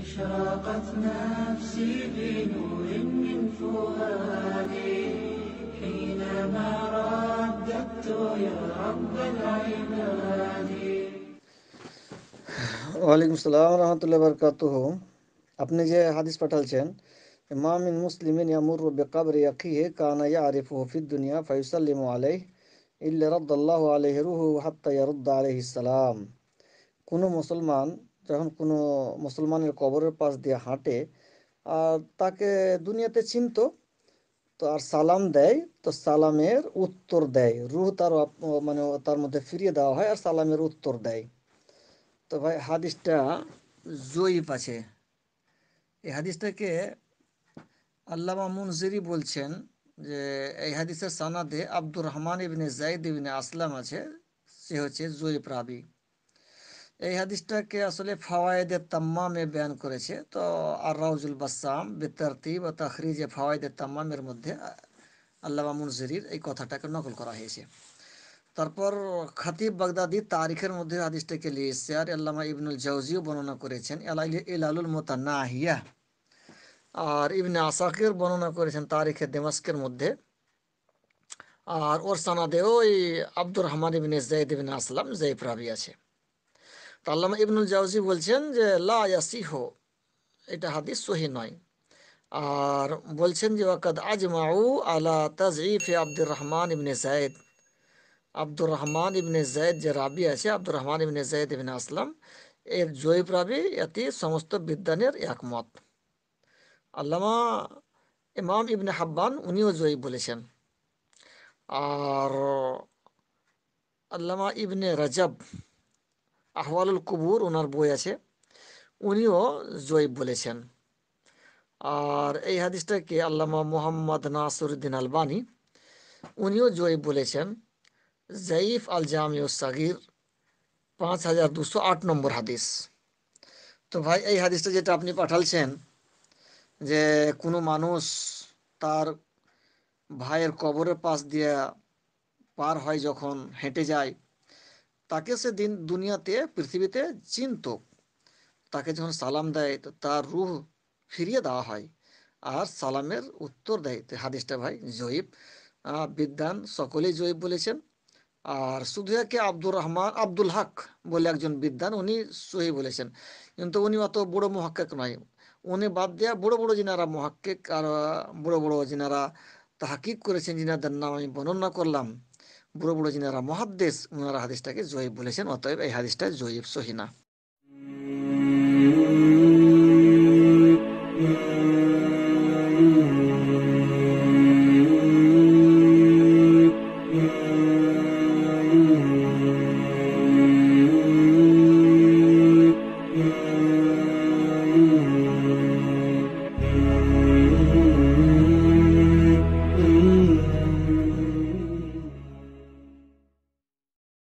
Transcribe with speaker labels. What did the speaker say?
Speaker 1: اشراقت نفسي بنور من فؤادي حينما رددت يا رب العباد وعليكم السلام ورحمة الله وبركاته اپنے جو حدیث پٹھل ما من مسلم يمر بقبر يقيه كان يعرفه في الدنيا فيسلم عليه الا رد الله عليه روحه حتى يرد عليه السلام کنو مسلمان যখন কোনো মুসলমানের কবরের পাশ দিয়ে হাঁটে আর তাকে দুনিয়াতে চিনত তো আর সালাম দেয় তো সালামের উত্তর দেয় রুহ তার মানে তার মধ্যে ফিরিয়ে দেওয়া হয় আর সালামের উত্তর দেয় তো ভাই হাদিসটা জয়ীফ আছে এই হাদিসটাকে আল্লামা মুনজিরি বলছেন যে এই হাদিসের সানাদে আব্দুর রহমান ইবিনে জাইদ ইবিনে আসলাম আছে সে হচ্ছে জয়ীফ রাবি এই হাদিসটাকে আসলে ফাওয়ায়েদে তাম্মামে বয়ান করেছে তো আর রাউজুল বাসাম বেতার্তি বা তাহরিজে ফাওয়ায়েদে তাম্মামের মধ্যে আল্লামা মুনজিরির এই কথাটাকে নকল করা হয়েছে তারপর খাতিব বাগদাদি তারিখের মধ্যে হাদিসটাকে নিয়ে আর আল্লামা ইবনুল জাউজিও বর্ণনা করেছেন এলালুল মোতানাহিয়া আর ইবনে আসাকির বর্ণনা করেছেন তারিখে দেমাস্কের মধ্যে আর ওর সানাদেও এই আব্দুর রহমান ইবনে জাইদ ইবনে আসলাম জাইফ রাবি আছে আল্লামা ইবনুল জাউজি বলছেন যে লা ইয়াসিহ এটা হাদিস সহি নয় আর বলছেন যে ওয়াকাদ আজমাউ আলা তাজঈফে আব্দুর রহমান ইবনে জায়েদ আব্দুর রহমান ইবনে জায়দ যে রাবি আছে আব্দুর রহমান ইবনে জায়দ ইবনে আসলাম এর জয়ীব রাবি এটি সমস্ত বিদ্যানের একমত আল্লামা ইমাম ইবনে হাব্বান উনিও জয়ী বলেছেন আর আল্লামা ইবনে রাজাব আহওয়ালুল কবুর ওনার বই আছে উনিও জয়ীব বলেছেন আর এই হাদিসটাকে আল্লামা মোহাম্মদ নাসরুদ্দিন আলবানি উনিও জয়ীব বলেছেন জাইফ আল জামিউ সাগির পাঁচ হাজার দুশো আট নম্বর হাদিস তো ভাই এই হাদিসটা যেটা আপনি পাঠালছেন যে কোনো মানুষ তার ভাইয়ের কবরের পাশ দিয়ে পার হয় যখন হেঁটে যায় তাকে সে দিন দুনিয়াতে পৃথিবীতে চিনত তাকে যখন সালাম দেয় তো তার রুহ ফিরিয়ে দেওয়া হয় আর সালামের উত্তর দেয় হাদিসটা ভাই জয়ীব বিদ্যান সকলেই জয়ীব বলেছেন আর শুধু একে আব্দুর রহমান আব্দুল হক বলে একজন বিদ্যান উনি সহি বলেছেন কিন্তু উনি অত বড়ো মহাক্কাক নয় উনি বাদ দেওয়া বড়ো বড়ো যিনারা মহাক্কেক আর বড়ো বড় যিনারা তাহাকিব করেছেন যিনাদের নাম আমি বর্ণনা করলাম বুড়ো বুড়ো যিনারা মহাদ্দেশ ওনারা হাদিসটাকে জয়ীব বলেছেন অতএব এই হাদিসটা জয়ীব সহিনা